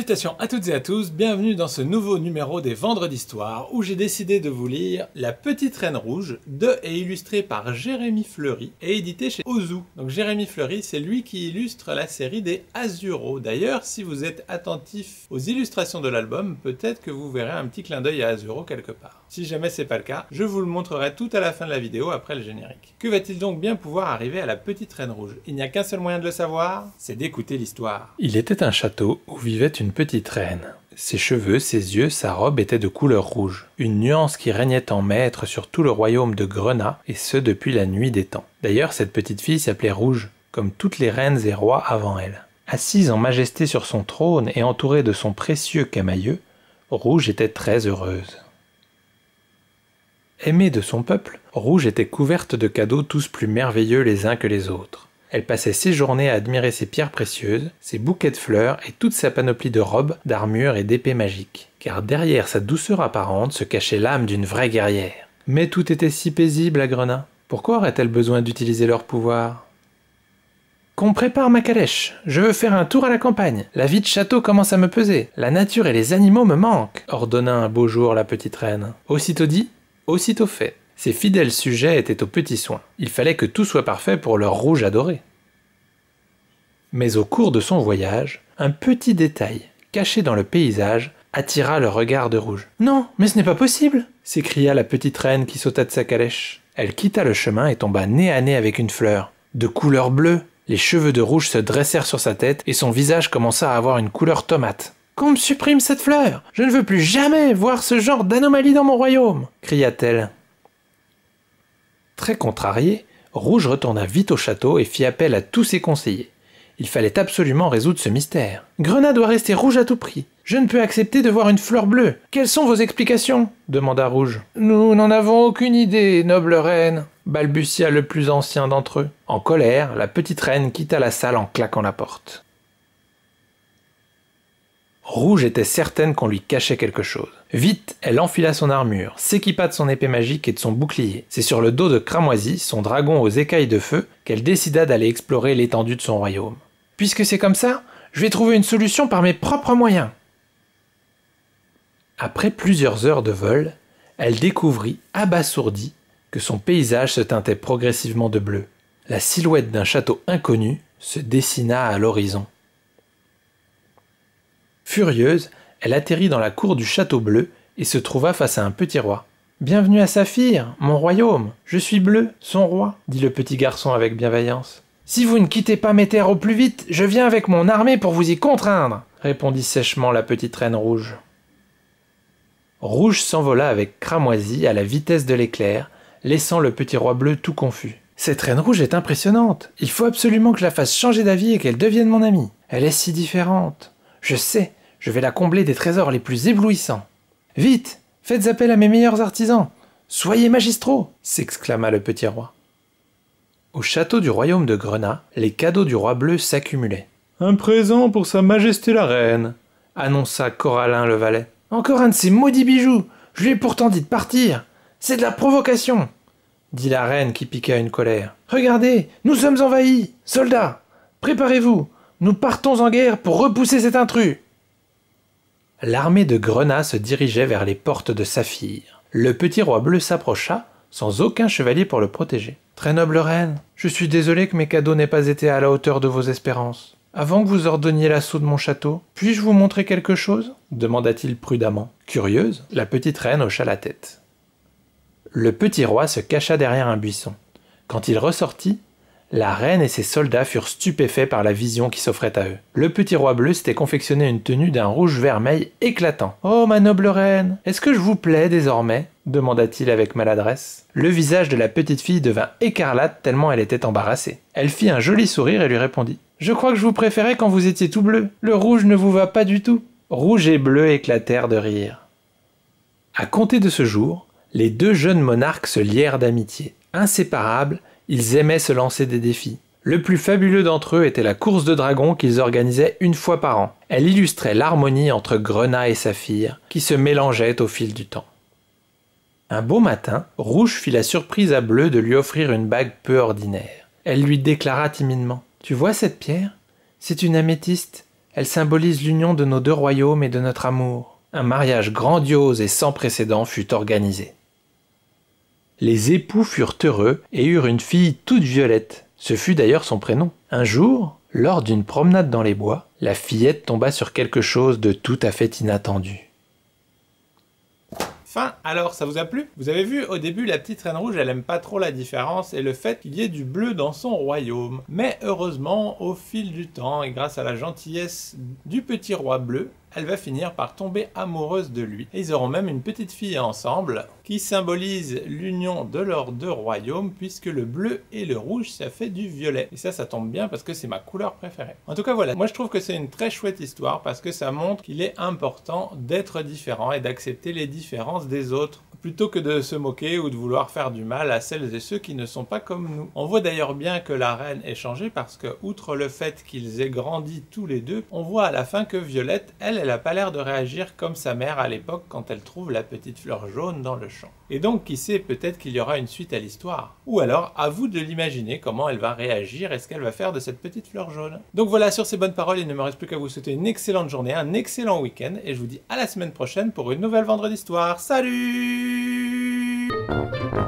Salutations à toutes et à tous, bienvenue dans ce nouveau numéro des Vendredis d'Histoire où j'ai décidé de vous lire La Petite Reine Rouge de et illustré par Jérémy Fleury et édité chez Ozu. Donc Jérémy Fleury, c'est lui qui illustre la série des Azuro. D'ailleurs, si vous êtes attentif aux illustrations de l'album, peut-être que vous verrez un petit clin d'œil à Azuro quelque part. Si jamais c'est pas le cas, je vous le montrerai tout à la fin de la vidéo après le générique. Que va-t-il donc bien pouvoir arriver à la Petite Reine Rouge Il n'y a qu'un seul moyen de le savoir, c'est d'écouter l'histoire. Il était un château où vivait une petite reine. Ses cheveux, ses yeux, sa robe étaient de couleur rouge, une nuance qui régnait en maître sur tout le royaume de Grenat, et ce depuis la nuit des temps. D'ailleurs, cette petite fille s'appelait Rouge, comme toutes les reines et rois avant elle. Assise en majesté sur son trône et entourée de son précieux camailleux, Rouge était très heureuse. Aimée de son peuple, Rouge était couverte de cadeaux tous plus merveilleux les uns que les autres. Elle passait ses journées à admirer ses pierres précieuses, ses bouquets de fleurs et toute sa panoplie de robes, d'armures et d'épées magiques. Car derrière sa douceur apparente se cachait l'âme d'une vraie guerrière. Mais tout était si paisible à Grenin. Pourquoi aurait-elle besoin d'utiliser leur pouvoir qu'on prépare ma calèche. Je veux faire un tour à la campagne. La vie de château commence à me peser. La nature et les animaux me manquent, ordonna un beau jour la petite reine. Aussitôt dit, aussitôt fait. Ses fidèles sujets étaient aux petits soins. Il fallait que tout soit parfait pour leur rouge adoré. Mais au cours de son voyage, un petit détail, caché dans le paysage, attira le regard de Rouge. Non, mais ce n'est pas possible s'écria la petite reine qui sauta de sa calèche. Elle quitta le chemin et tomba nez à nez avec une fleur, de couleur bleue. Les cheveux de Rouge se dressèrent sur sa tête et son visage commença à avoir une couleur tomate. Qu'on me supprime cette fleur Je ne veux plus jamais voir ce genre d'anomalie dans mon royaume cria-t-elle. Très contrarié, Rouge retourna vite au château et fit appel à tous ses conseillers. Il fallait absolument résoudre ce mystère. Grenat doit rester rouge à tout prix. Je ne peux accepter de voir une fleur bleue. Quelles sont vos explications demanda Rouge. Nous n'en avons aucune idée, noble reine, balbutia le plus ancien d'entre eux. En colère, la petite reine quitta la salle en claquant la porte. Rouge était certaine qu'on lui cachait quelque chose. Vite, elle enfila son armure, s'équipa de son épée magique et de son bouclier. C'est sur le dos de Cramoisi, son dragon aux écailles de feu, qu'elle décida d'aller explorer l'étendue de son royaume. Puisque c'est comme ça, je vais trouver une solution par mes propres moyens. Après plusieurs heures de vol, elle découvrit, abasourdie, que son paysage se teintait progressivement de bleu. La silhouette d'un château inconnu se dessina à l'horizon. Furieuse, elle atterrit dans la cour du château bleu et se trouva face à un petit roi. Bienvenue à Saphir, mon royaume. Je suis bleu, son roi, dit le petit garçon avec bienveillance. Si vous ne quittez pas mes terres au plus vite, je viens avec mon armée pour vous y contraindre, répondit sèchement la petite reine rouge. Rouge s'envola avec cramoisi à la vitesse de l'éclair, laissant le petit roi bleu tout confus. Cette reine rouge est impressionnante. Il faut absolument que je la fasse changer d'avis et qu'elle devienne mon amie. Elle est si différente. Je sais, je vais la combler des trésors les plus éblouissants. Vite, faites appel à mes meilleurs artisans. Soyez magistraux s'exclama le petit roi. Au château du royaume de Grenat, les cadeaux du roi bleu s'accumulaient. Un présent pour Sa Majesté la Reine, annonça Coralin le valet. Encore un de ces maudits bijoux. Je lui ai pourtant dit de partir. C'est de la provocation, dit la reine qui piqua une colère. Regardez, nous sommes envahis. Soldats, préparez-vous. Nous partons en guerre pour repousser cet intrus l'armée de Grenat se dirigeait vers les portes de Saphir. Le petit roi bleu s'approcha, sans aucun chevalier pour le protéger. Très noble reine, je suis désolé que mes cadeaux n'aient pas été à la hauteur de vos espérances. Avant que vous ordonniez l'assaut de mon château, puis-je vous montrer quelque chose demanda-t-il prudemment. Curieuse, la petite reine hocha la tête. Le petit roi se cacha derrière un buisson. Quand il ressortit, la reine et ses soldats furent stupéfaits par la vision qui s'offrait à eux. Le petit roi bleu s'était confectionné une tenue d'un rouge vermeil éclatant. Oh, ma noble reine, est-ce que je vous plais désormais demanda-t-il avec maladresse. Le visage de la petite fille devint écarlate tellement elle était embarrassée. Elle fit un joli sourire et lui répondit. Je crois que je vous préférais quand vous étiez tout bleu. Le rouge ne vous va pas du tout. Rouge et bleu éclatèrent de rire. À compter de ce jour, les deux jeunes monarques se lièrent d'amitié. Inséparables, ils aimaient se lancer des défis. Le plus fabuleux d'entre eux était la course de dragons qu'ils organisaient une fois par an. Elle illustrait l'harmonie entre grenat et saphir, qui se mélangeaient au fil du temps. Un beau matin, Rouge fit la surprise à Bleu de lui offrir une bague peu ordinaire. Elle lui déclara timidement Tu vois cette pierre C'est une améthyste. Elle symbolise l'union de nos deux royaumes et de notre amour. Un mariage grandiose et sans précédent fut organisé les époux furent heureux et eurent une fille toute violette. Ce fut d'ailleurs son prénom. Un jour, lors d'une promenade dans les bois, la fillette tomba sur quelque chose de tout à fait inattendu. Fin. Alors, ça vous a plu Vous avez vu, au début, la petite reine rouge, elle aime pas trop la différence et le fait qu'il y ait du bleu dans son royaume. Mais heureusement, au fil du temps et grâce à la gentillesse du petit roi bleu, elle va finir par tomber amoureuse de lui. Et ils auront même une petite fille ensemble qui symbolise l'union de leurs deux royaumes puisque le bleu et le rouge ça fait du violet. Et ça ça tombe bien parce que c'est ma couleur préférée. En tout cas voilà, moi je trouve que c'est une très chouette histoire parce que ça montre qu'il est important d'être différent et d'accepter les différences des autres plutôt que de se moquer ou de vouloir faire du mal à celles et ceux qui ne sont pas comme nous. On voit d'ailleurs bien que la reine est changée parce que, outre le fait qu'ils aient grandi tous les deux, on voit à la fin que Violette, elle, elle n'a pas l'air de réagir comme sa mère à l'époque quand elle trouve la petite fleur jaune dans le champ. Et donc, qui sait, peut-être qu'il y aura une suite à l'histoire. Ou alors, à vous de l'imaginer comment elle va réagir et ce qu'elle va faire de cette petite fleur jaune. Donc voilà, sur ces bonnes paroles, il ne me reste plus qu'à vous souhaiter une excellente journée, un excellent week-end, et je vous dis à la semaine prochaine pour une nouvelle Vendredi Histoire. Salut Música